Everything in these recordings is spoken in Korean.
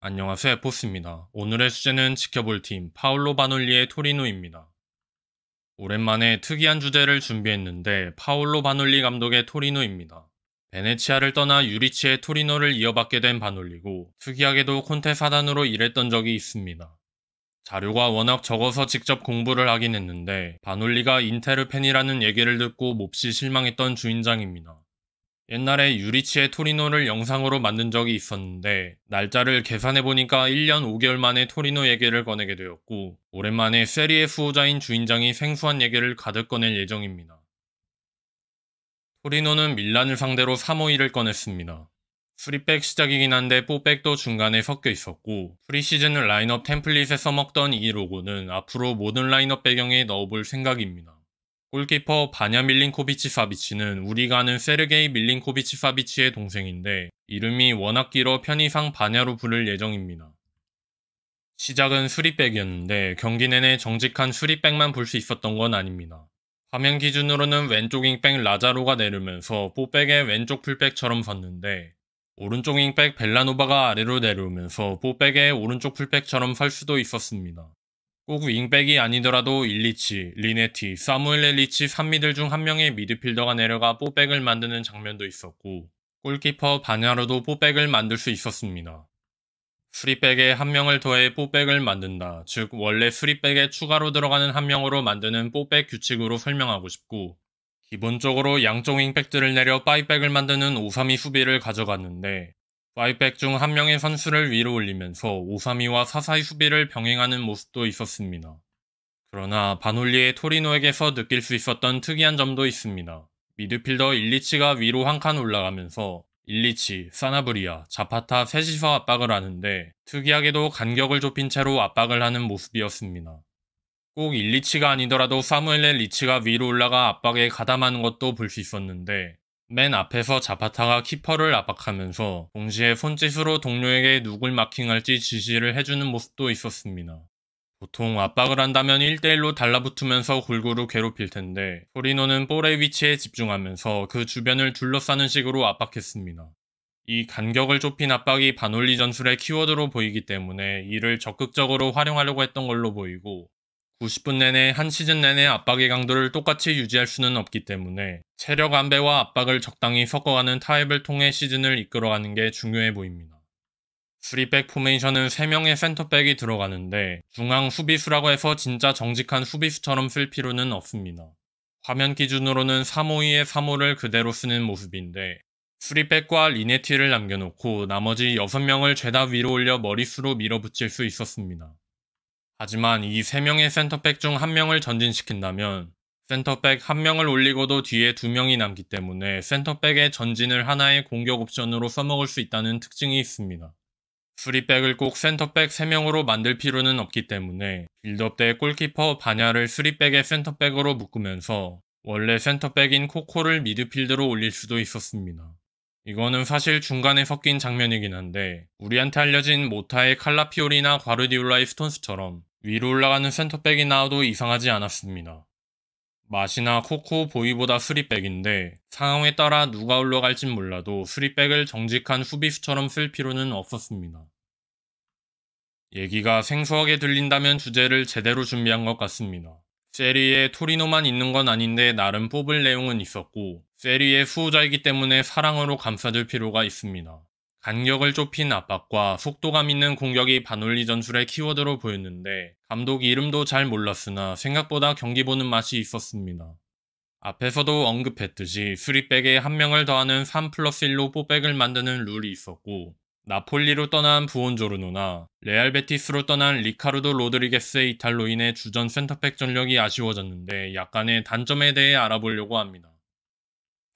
안녕하세요 포스입니다. 오늘의 주제는 지켜볼 팀 파울로 바놀리의 토리노입니다. 오랜만에 특이한 주제를 준비했는데 파울로 바놀리 감독의 토리노입니다. 베네치아를 떠나 유리치의 토리노를 이어받게 된 바놀리고 특이하게도 콘테 사단으로 일했던 적이 있습니다. 자료가 워낙 적어서 직접 공부를 하긴 했는데 바놀리가 인테르 팬이라는 얘기를 듣고 몹시 실망했던 주인장입니다. 옛날에 유리치의 토리노를 영상으로 만든 적이 있었는데 날짜를 계산해보니까 1년 5개월 만에 토리노 얘기를 꺼내게 되었고 오랜만에 세리의 수호자인 주인장이 생소한 얘기를 가득 꺼낼 예정입니다. 토리노는 밀란을 상대로 3호1을 꺼냈습니다. 프리백 시작이긴 한데 뽀백도 중간에 섞여 있었고 프리시즌 라인업 템플릿에 써먹던 이 로고는 앞으로 모든 라인업 배경에 넣어볼 생각입니다. 골키퍼 바냐 밀린코비치 사비치는 우리가 아는 세르게이 밀린코비치 사비치의 동생인데 이름이 워낙 길어 편의상 바냐로 부를 예정입니다. 시작은 수리백이었는데 경기 내내 정직한 수리백만 볼 수 있었던 건 아닙니다. 화면 기준으로는 왼쪽 잉백 라자로가 내려면서 오 뽀백의 왼쪽 풀백처럼 섰는데 오른쪽 잉백 벨라노바가 아래로 내려오면서 뽀백의 오른쪽 풀백처럼 설 수도 있었습니다. 꼭 윙백이 아니더라도 일리치, 리네티, 사무엘 엘리치 3미들 중 한 명의 미드필더가 내려가 뽀백을 만드는 장면도 있었고 골키퍼 반야로도 뽀백을 만들 수 있었습니다. 수리백에 한 명을 더해 뽀백을 만든다. 즉 원래 수리백에 추가로 들어가는 한 명으로 만드는 뽀백 규칙으로 설명하고 싶고 기본적으로 양쪽 윙백들을 내려 빠이백을 만드는 532 수비를 가져갔는데 와이백 중 한 명의 선수를 위로 올리면서 오사미와 사사이 수비를 병행하는 모습도 있었습니다. 그러나 바놀리의 토리노에게서 느낄 수 있었던 특이한 점도 있습니다. 미드필더 일리치가 위로 한 칸 올라가면서 일리치, 사나브리아, 자파타 셋이서 압박을 하는데 특이하게도 간격을 좁힌 채로 압박을 하는 모습이었습니다. 꼭 일리치가 아니더라도 사무엘의 리치가 위로 올라가 압박에 가담하는 것도 볼 수 있었는데 맨 앞에서 자파타가 키퍼를 압박하면서 동시에 손짓으로 동료에게 누굴 마킹할지 지시를 해주는 모습도 있었습니다. 보통 압박을 한다면 1대1로 달라붙으면서 골고루 괴롭힐 텐데 토리노는 볼의 위치에 집중하면서 그 주변을 둘러싸는 식으로 압박했습니다. 이 간격을 좁힌 압박이 반올리 전술의 키워드로 보이기 때문에 이를 적극적으로 활용하려고 했던 걸로 보이고 90분 내내 한 시즌 내내 압박의 강도를 똑같이 유지할 수는 없기 때문에 체력 안배와 압박을 적당히 섞어가는 타입을 통해 시즌을 이끌어가는 게 중요해 보입니다. 3백 포메이션은 3명의 센터백이 들어가는데 중앙 수비수라고 해서 진짜 정직한 수비수처럼 쓸 필요는 없습니다. 화면 기준으로는 352의 3호를 그대로 쓰는 모습인데 3백과 리네티를 남겨놓고 나머지 6명을 죄다 위로 올려 머릿수로 밀어붙일 수 있었습니다. 하지만 이 3명의 센터백 중 1명을 전진시킨다면 센터백 1명을 올리고도 뒤에 2명이 남기 때문에 센터백의 전진을 하나의 공격 옵션으로 써먹을 수 있다는 특징이 있습니다. 수리백을 꼭 센터백 3명으로 만들 필요는 없기 때문에 빌드업 때 골키퍼 반야를 수리백의 센터백으로 묶으면서 원래 센터백인 코코를 미드필드로 올릴 수도 있었습니다. 이거는 사실 중간에 섞인 장면이긴 한데 우리한테 알려진 모타의 칼라피오리나 과르디올라의 스톤스처럼 위로 올라가는 센터백이 나와도 이상하지 않았습니다. 마시나 코코 보이보다 수리백인데 상황에 따라 누가 올라갈진 몰라도 수리백을 정직한 후비수처럼 쓸 필요는 없었습니다. 얘기가 생소하게 들린다면 주제를 제대로 준비한 것 같습니다. 세리에 토리노만 있는 건 아닌데 나름 뽑을 내용은 있었고 세리의 수호자이기 때문에 사랑으로 감싸줄 필요가 있습니다. 간격을 좁힌 압박과 속도감 있는 공격이 반올리 전술의 키워드로 보였는데 감독 이름도 잘 몰랐으나 생각보다 경기 보는 맛이 있었습니다. 앞에서도 언급했듯이 수리백에 한 명을 더하는 3 플러스 1로 포백을 만드는 룰이 있었고 나폴리로 떠난 부온조르노나 레알 베티스로 떠난 리카르도 로드리게스의 이탈로 인해 주전 센터백 전력이 아쉬워졌는데 약간의 단점에 대해 알아보려고 합니다.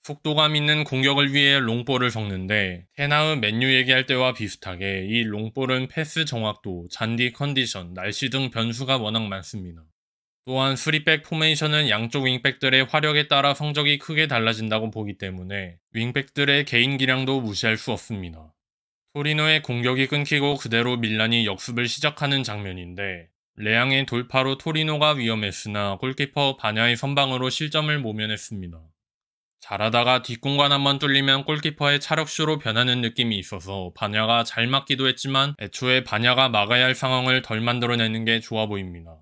속도감 있는 공격을 위해 롱볼을 적는데 테나의 맨유 얘기할 때와 비슷하게 이 롱볼은 패스 정확도, 잔디 컨디션, 날씨 등 변수가 워낙 많습니다. 또한 수리백 포메이션은 양쪽 윙백들의 화력에 따라 성적이 크게 달라진다고 보기 때문에 윙백들의 개인 기량도 무시할 수 없습니다. 토리노의 공격이 끊기고 그대로 밀란이 역습을 시작하는 장면인데 레앙의 돌파로 토리노가 위험했으나 골키퍼 반야의 선방으로 실점을 모면했습니다. 잘하다가 뒷공간 한 번 뚫리면 골키퍼의 차력쇼로 변하는 느낌이 있어서 반야가 잘맞기도 했지만 애초에 반야가 막아야 할 상황을 덜 만들어내는 게 좋아 보입니다.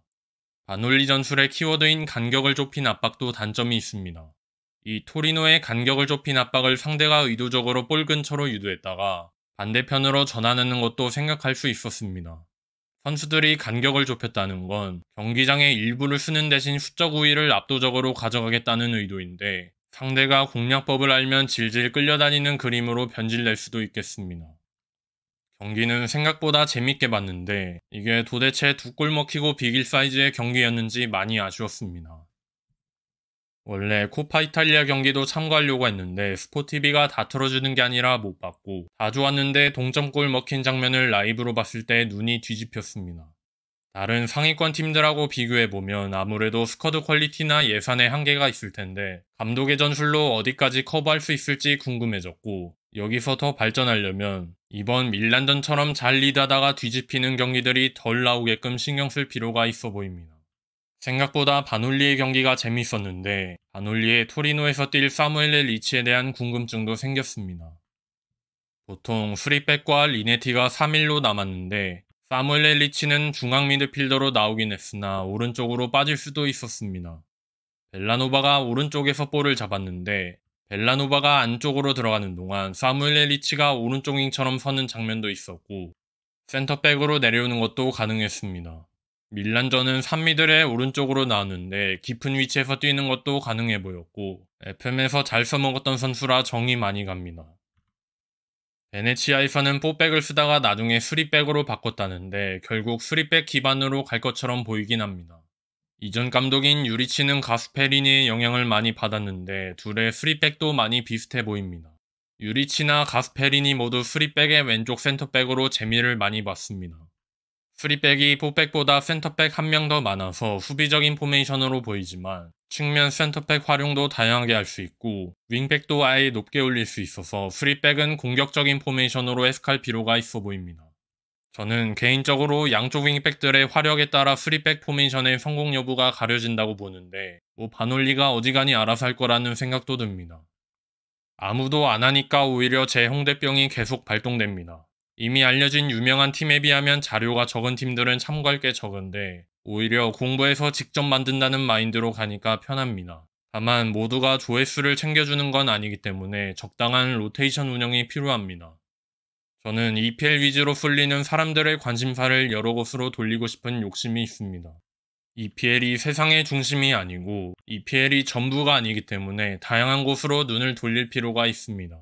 반올리 전술의 키워드인 간격을 좁힌 압박도 단점이 있습니다. 이 토리노의 간격을 좁힌 압박을 상대가 의도적으로 볼 근처로 유도했다가 반대편으로 전환하는 것도 생각할 수 있었습니다. 선수들이 간격을 좁혔다는 건 경기장의 일부를 쓰는 대신 수적 우위를 압도적으로 가져가겠다는 의도인데 상대가 공략법을 알면 질질 끌려다니는 그림으로 변질될 수도 있겠습니다. 경기는 생각보다 재밌게 봤는데 이게 도대체 두 골 먹히고 비길 사이즈의 경기였는지 많이 아쉬웠습니다. 원래 코파 이탈리아 경기도 참가하려고 했는데 스포티비가 다 틀어주는 게 아니라 못 봤고 다 좋았는데 동점골 먹힌 장면을 라이브로 봤을 때 눈이 뒤집혔습니다. 다른 상위권 팀들하고 비교해보면 아무래도 스쿼드 퀄리티나 예산의 한계가 있을 텐데 감독의 전술로 어디까지 커버할 수 있을지 궁금해졌고 여기서 더 발전하려면 이번 밀란전처럼 잘 리드하다가 뒤집히는 경기들이 덜 나오게끔 신경 쓸 필요가 있어 보입니다. 생각보다 바놀리의 경기가 재밌었는데 바놀리의 토리노에서 뛸 사무엘의 리치에 대한 궁금증도 생겼습니다. 보통 수리백과 리네티가 3일로 남았는데 사무엘 리치는 중앙 미드필더로 나오긴 했으나 오른쪽으로 빠질 수도 있었습니다. 벨라노바가 오른쪽에서 볼을 잡았는데 벨라노바가 안쪽으로 들어가는 동안 사무엘 엘리치가 오른쪽 윙처럼 서는 장면도 있었고 센터백으로 내려오는 것도 가능했습니다. 밀란전은 3미들의 오른쪽으로 나왔는데 깊은 위치에서 뛰는 것도 가능해 보였고 FM에서 잘 써먹었던 선수라 정이 많이 갑니다. n h i f 이는 포백을 쓰다가 나중에 수리백으로 바꿨다는데 결국 수리백 기반으로 갈 것처럼 보이긴 합니다. 이전 감독인 유리치는 가스페리니의 영향을 많이 받았는데 둘의 수리백도 많이 비슷해 보입니다. 유리치나 가스페리니 모두 수리백의 왼쪽 센터백으로 재미를 많이 봤습니다. 수리백이 포백보다 센터백 한 명 더 많아서 수비적인 포메이션으로 보이지만 측면 센터백 활용도 다양하게 할 수 있고 윙백도 아예 높게 올릴 수 있어서 수리백은 공격적인 포메이션으로 해석할 필요가 있어 보입니다. 저는 개인적으로 양쪽 윙백들의 화력에 따라 수리백 포메이션의 성공 여부가 가려진다고 보는데 뭐반올리가어디가니 알아서 할 거라는 생각도 듭니다. 아무도 안 하니까 오히려 제 홍대병이 계속 발동됩니다. 이미 알려진 유명한 팀에 비하면 자료가 적은 팀들은 참고할 게 적은데 오히려 공부해서 직접 만든다는 마인드로 가니까 편합니다. 다만 모두가 조회수를 챙겨주는 건 아니기 때문에 적당한 로테이션 운영이 필요합니다. 저는 EPL 위주로 풀리는 사람들의 관심사를 여러 곳으로 돌리고 싶은 욕심이 있습니다. EPL이 세상의 중심이 아니고 EPL이 전부가 아니기 때문에 다양한 곳으로 눈을 돌릴 필요가 있습니다.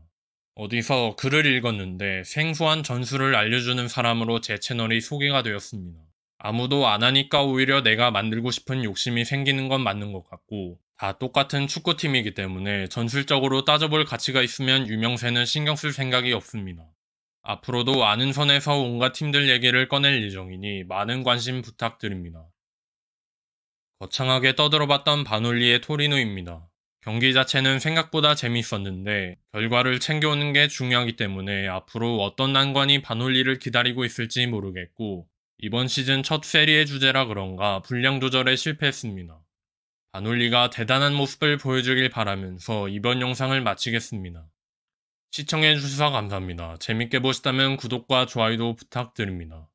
어디서 글을 읽었는데 생소한 전술을 알려주는 사람으로 제 채널이 소개가 되었습니다. 아무도 안 하니까 오히려 내가 만들고 싶은 욕심이 생기는 건 맞는 것 같고 다 똑같은 축구팀이기 때문에 전술적으로 따져볼 가치가 있으면 유명세는 신경 쓸 생각이 없습니다. 앞으로도 아는 선에서 온갖 팀들 얘기를 꺼낼 예정이니 많은 관심 부탁드립니다. 거창하게 떠들어봤던 바놀리의 토리노입니다. 경기 자체는 생각보다 재밌었는데 결과를 챙겨오는 게 중요하기 때문에 앞으로 어떤 난관이 반올리를 기다리고 있을지 모르겠고 이번 시즌 첫 세리의 주제라 그런가 분량 조절에 실패했습니다. 반올리가 대단한 모습을 보여주길 바라면서 이번 영상을 마치겠습니다. 시청해주셔서 감사합니다. 재밌게 보셨다면 구독과 좋아요도 부탁드립니다.